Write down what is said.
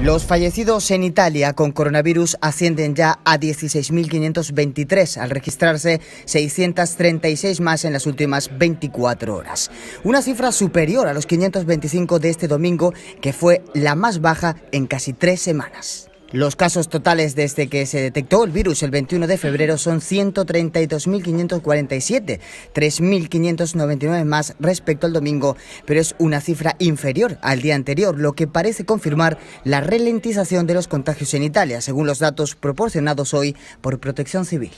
Los fallecidos en Italia con coronavirus ascienden ya a 16.523 al registrarse 636 más en las últimas 24 horas. Una cifra superior a los 525 de este domingo que fue la más baja en casi tres semanas. Los casos totales desde que se detectó el virus el 21 de febrero son 132.547, 3.599 más respecto al domingo, pero es una cifra inferior al día anterior, lo que parece confirmar la ralentización de los contagios en Italia, según los datos proporcionados hoy por Protección Civil.